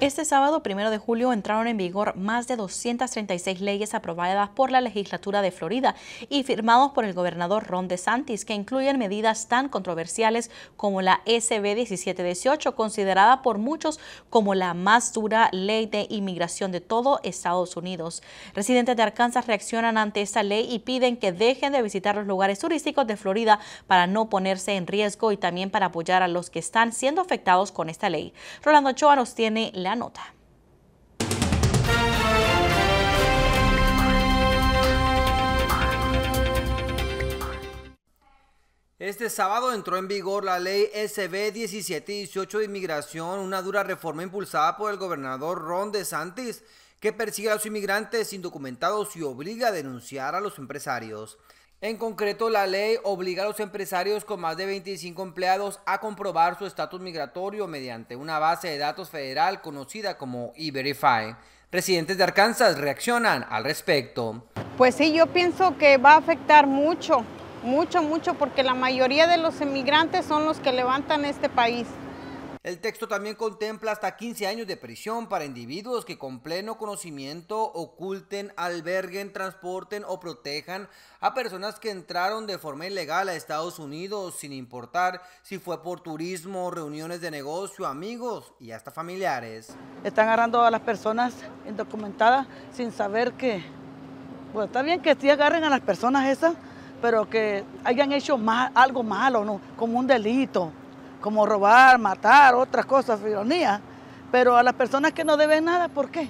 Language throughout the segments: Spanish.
Este sábado, primero de julio, entraron en vigor más de 236 leyes aprobadas por la legislatura de Florida y firmados por el gobernador Ron DeSantis, que incluyen medidas tan controversiales como la SB 1718, considerada por muchos como la más dura ley de inmigración de todo Estados Unidos. Residentes de Arkansas reaccionan ante esta ley y piden que dejen de visitar los lugares turísticos de Florida para no ponerse en riesgo y también para apoyar a los que están siendo afectados con esta ley. Rolando Ochoa nos tiene la nota. Este sábado entró en vigor la ley SB 1718 de inmigración, una dura reforma impulsada por el gobernador Ron DeSantis que persigue a los inmigrantes indocumentados y obliga a denunciar a los empresarios. En concreto, la ley obliga a los empresarios con más de 25 empleados a comprobar su estatus migratorio mediante una base de datos federal conocida como E-Verify. Residentes de Arkansas reaccionan al respecto. Pues sí, yo pienso que va a afectar mucho, mucho, mucho, porque la mayoría de los emigrantes son los que levantan este país. El texto también contempla hasta 15 años de prisión para individuos que con pleno conocimiento oculten, alberguen, transporten o protejan a personas que entraron de forma ilegal a Estados Unidos sin importar si fue por turismo, reuniones de negocio, amigos y hasta familiares. Están agarrando a las personas indocumentadas sin saber que, bueno, está bien que sí agarren a las personas esas, pero que hayan hecho algo malo, ¿no? como un delito como robar, matar, otras cosas, ironía. Pero a las personas que no deben nada, ¿por qué?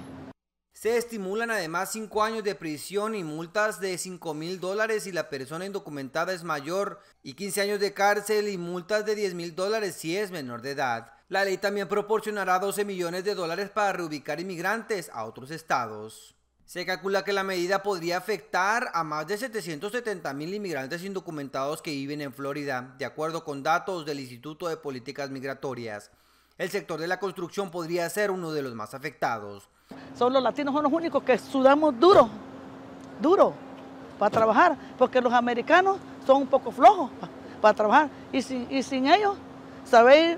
Se estimulan además cinco años de prisión y multas de 5 mil dólares si la persona indocumentada es mayor y 15 años de cárcel y multas de 10 mil dólares si es menor de edad. La ley también proporcionará 12 millones de dólares para reubicar inmigrantes a otros estados. Se calcula que la medida podría afectar a más de 770 mil inmigrantes indocumentados que viven en Florida, de acuerdo con datos del Instituto de Políticas Migratorias. El sector de la construcción podría ser uno de los más afectados. Son los latinos son los únicos que sudamos duro, duro, para trabajar, porque los americanos son un poco flojos para trabajar y sin, ellos, ¿sabéis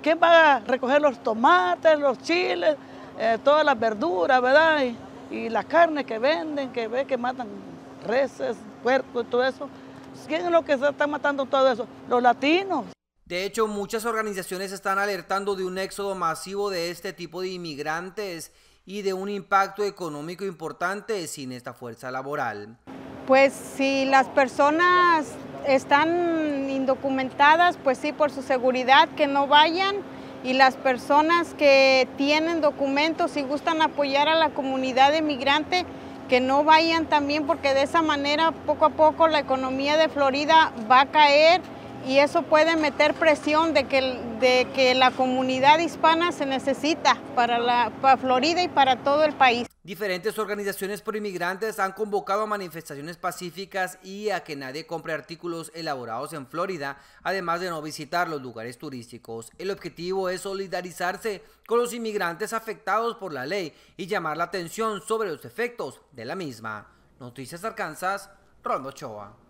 quién va a recoger los tomates, los chiles, eh, todas las verduras, verdad? Y la carne que venden, que ve que matan reses, cuerpos y todo eso. ¿Quién es lo que está matando todo eso? Los latinos. De hecho, muchas organizaciones están alertando de un éxodo masivo de este tipo de inmigrantes y de un impacto económico importante sin esta fuerza laboral. Pues si las personas están indocumentadas, pues sí, por su seguridad, que no vayan y las personas que tienen documentos y gustan apoyar a la comunidad de que no vayan también porque de esa manera poco a poco la economía de Florida va a caer y eso puede meter presión de que, de que la comunidad hispana se necesita para, la, para Florida y para todo el país. Diferentes organizaciones por inmigrantes han convocado a manifestaciones pacíficas y a que nadie compre artículos elaborados en Florida, además de no visitar los lugares turísticos. El objetivo es solidarizarse con los inmigrantes afectados por la ley y llamar la atención sobre los efectos de la misma. Noticias Arkansas, Rondo Choa.